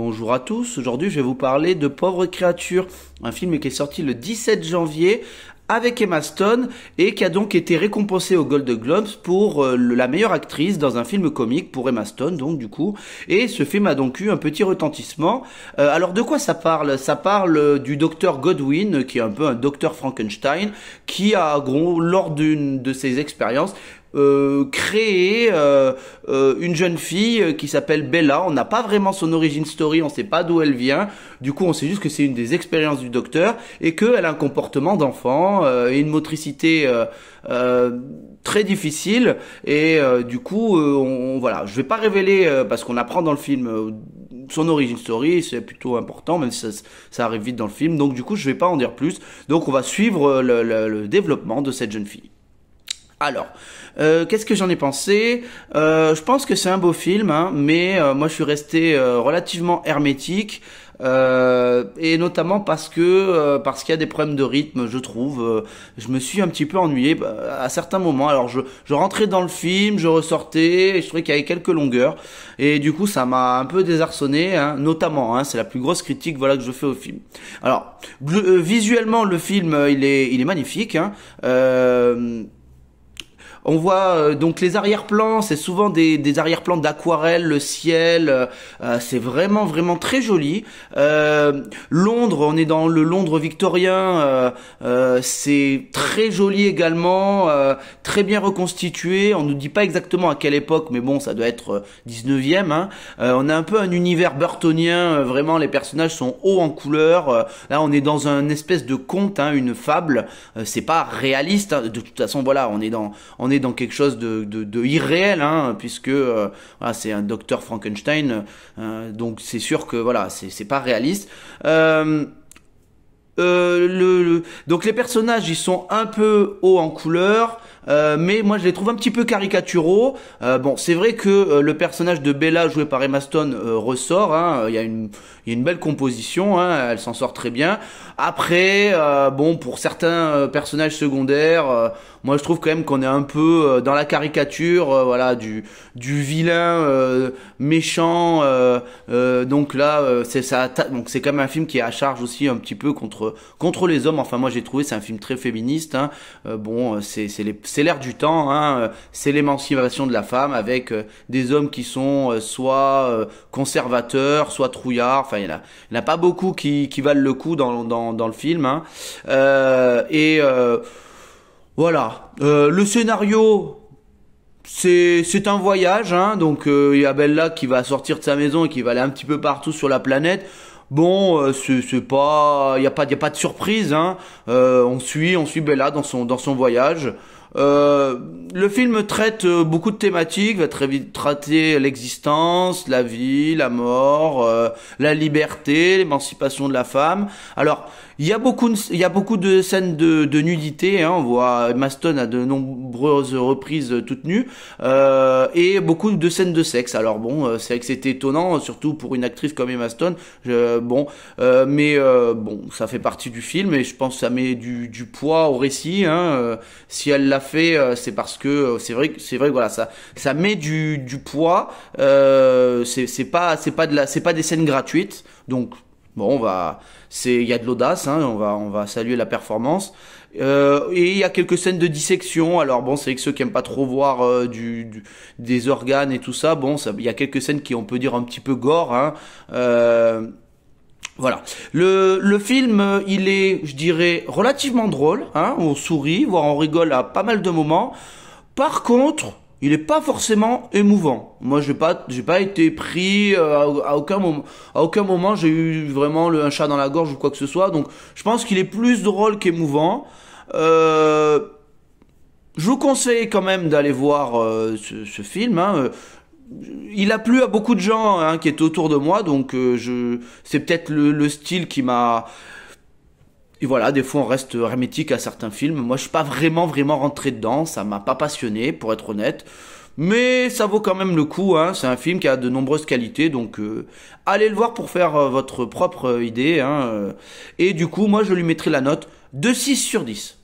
Bonjour à tous, aujourd'hui je vais vous parler de Pauvres créatures, un film qui est sorti le 17 janvier avec Emma Stone et qui a donc été récompensé au Golden Globes pour euh, la meilleure actrice dans un film comique pour Emma Stone donc du coup et ce film a donc eu un petit retentissement euh, alors de quoi ça parle ça parle euh, du docteur Godwin qui est un peu un docteur Frankenstein qui a gros lors d'une de ses expériences euh, euh, euh, une jeune fille euh, qui s'appelle Bella. On n'a pas vraiment son origin story, on ne sait pas d'où elle vient. Du coup, on sait juste que c'est une des expériences du docteur et qu'elle a un comportement d'enfant et une motricité très difficile. Et du coup, on, voilà, je vais pas révéler parce qu'on apprend dans le film son origin story, c'est plutôt important, même si ça, arrive vite dans le film. Donc du coup, je ne vais pas en dire plus. Donc on va suivre le développement de cette jeune fille. Alors, euh, qu'est-ce que j'en ai pensé euh, Je pense que c'est un beau film, hein, mais euh, moi je suis resté relativement hermétique. et notamment parce que parce qu'il y a des problèmes de rythme, je trouve. je me suis un petit peu ennuyé bah, à certains moments. Alors je, je rentrais dans le film, je ressortais, je trouvais qu'il y avait quelques longueurs. Et du coup, ça m'a un peu désarçonné, hein, notamment. Hein, c'est la plus grosse critique, voilà que je fais au film. Alors visuellement, le film, il est il est magnifique. Hein, on voit euh, donc les arrière-plans, c'est souvent des, arrière-plans d'aquarelle, le ciel, euh, euh, c'est vraiment vraiment très joli. Londres, on est dans le Londres victorien, c'est très joli également, très bien reconstitué. On ne dit pas exactement à quelle époque, mais bon, ça doit être 19e. Hein. on a un peu un univers burtonien, vraiment les personnages sont hauts en couleur. là, on est dans un espèce de conte, hein, une fable. c'est pas réaliste. Hein. De toute façon, voilà, on est dans, on est dans quelque chose de, irréel, hein, puisque euh, c'est un docteur Frankenstein, euh, donc c'est sûr que voilà, c'est pas réaliste. Euh, euh, le, Donc les personnages, ils sont un peu hauts en couleur, euh, mais moi je les trouve un petit peu caricaturaux. Euh, bon, c'est vrai que euh, le personnage de Bella joué par Emma Stone euh, ressort. Hein, il, y a une, il y a une belle composition, hein, elle s'en sort très bien. Après, euh, bon, pour certains personnages secondaires, moi je trouve quand même qu'on est un peu dans la caricature, voilà, du, du vilain méchant. donc là, c'est ça. Donc c'est quand même un film qui est à charge aussi un petit peu contre euh, contre, les hommes. Enfin, moi, j'ai trouvé c'est un film très féministe. Hein. Euh, bon, euh, c'est l'ère du temps. Hein. C'est l'émancipation de la femme avec des hommes qui sont soit conservateurs, soit trouillards. Enfin, il n'y en, a pas beaucoup qui, valent le coup dans, le film. Hein. et voilà. le scénario, c'est un voyage, donc il y a Bella qui va sortir de sa maison et qui va aller un petit peu partout sur la planète. Bon, euh, c'est pas, il y a pas, y a pas de surprise. Hein. Euh, on suit, on suit Bella dans son dans son voyage. Euh, le film traite beaucoup de thématiques, va très vite traiter l'existence, la vie, la mort, la liberté, l'émancipation de la femme. Alors, il y a beaucoup de, il y a beaucoup de scènes de, de nudité. Hein, on voit Maston à de nombreuses reprises euh, toute nue euh, et beaucoup de scènes de sexe. Alors bon, c'est vrai que c'était étonnant, surtout pour une actrice comme Emma Stone. Je, bon, euh, mais euh, bon, ça fait partie du film et je pense que ça met du, du poids au récit. Hein, euh, si elle l'a fait, euh, c'est parce que c'est vrai, c'est vrai, voilà, ça, ça met du, du poids. c'est pas, c'est pas de la, c'est pas des scènes gratuites. Donc Bon, on va, c'est, il y a de l'audace, hein, on va, on va saluer la performance. Euh, et il y a quelques scènes de dissection. Alors bon, c'est avec ceux qui aiment pas trop voir euh, du, des organes et tout ça, bon, il y a quelques scènes qui, on peut dire, un petit peu gore. Hein, euh, voilà. Le, le film, il est, je dirais, relativement drôle. Hein, on sourit, voire on rigole à pas mal de moments. Par contre, il n'est pas forcément émouvant. Moi, j'ai pas, j'ai pas été pris euh, à, aucun moment. À aucun moment, j'ai eu vraiment le, un chat dans la gorge ou quoi que ce soit. Donc, je pense qu'il est plus drôle qu'émouvant. Euh, je vous conseille quand même d'aller voir euh, ce, film. Hein. Il a plu à beaucoup de gens hein, qui étaient autour de moi, donc c'est peut-être le style qui m'a et voilà, des fois on reste hermétique à certains films. Moi, je suis pas vraiment vraiment rentré dedans, ça m'a pas passionné, pour être honnête. Mais ça vaut quand même le coup, hein. c'est un film qui a de nombreuses qualités, donc euh, allez le voir pour faire euh, votre propre euh, idée. Hein, et du coup, moi je lui mettrai la note de 6 sur 10.